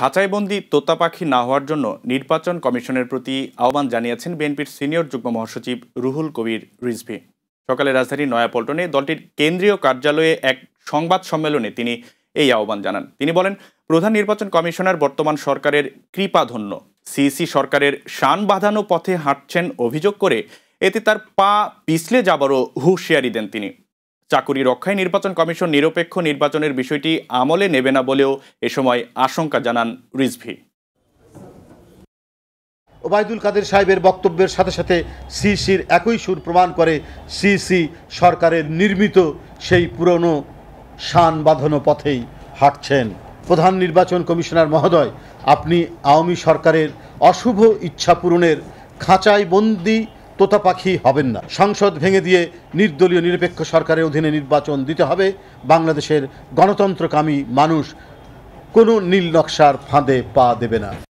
খাঁচাইবন্দি তোতা পাখি না হওয়ার জন্য নির্বাচন কমিশনের প্রতি আহ্বান জানিয়েছেন বিএনপির সিনিয়র যুগ্ম মহাসচিব রুহুল কবির রিজভি সকালে রাজধানীর নয়াপল্টনে দলটির কেন্দ্রীয় কার্যালয়ে এক সংবাদ সম্মেলনে তিনি এই আহ্বান জানান তিনি বলেন প্রধান নির্বাচন কমিশনার বর্তমান সরকারের কৃপাধন্য সিসি সরকারের শান বাঁধানো পথে হাঁটছেন অভিযোগ করে এতে তার পা পিছলে যাবারও হুঁশিয়ারি দেন তিনি চাকুরি রক্ষায় নির্বাচন কমিশন নিরপেক্ষ নির্বাচনের বিষয়টি আমলে নেবে না বলেও এ সময় আশঙ্কা জানান রিজভি ওবায়দুল কাদের সাহেবের বক্তব্যের সাথে সাথে সিসির একই সুর প্রমাণ করে সিসি সরকারের নির্মিত সেই পুরনো শান বাঁধানো পথেই হাঁটছেন প্রধান নির্বাচন কমিশনার মহোদয় আপনি আওয়ামী সরকারের অশুভ ইচ্ছা পূরণের খাঁচায় বন্দি তোতা পাখি হবেন না সংসদ ভেঙে দিয়ে নির্দলীয় নিরপেক্ষ সরকারের অধীনে নির্বাচন দিতে হবে বাংলাদেশের গণতন্ত্রকামী মানুষ কোনো নীল নকশার ফাঁদে পা দেবে না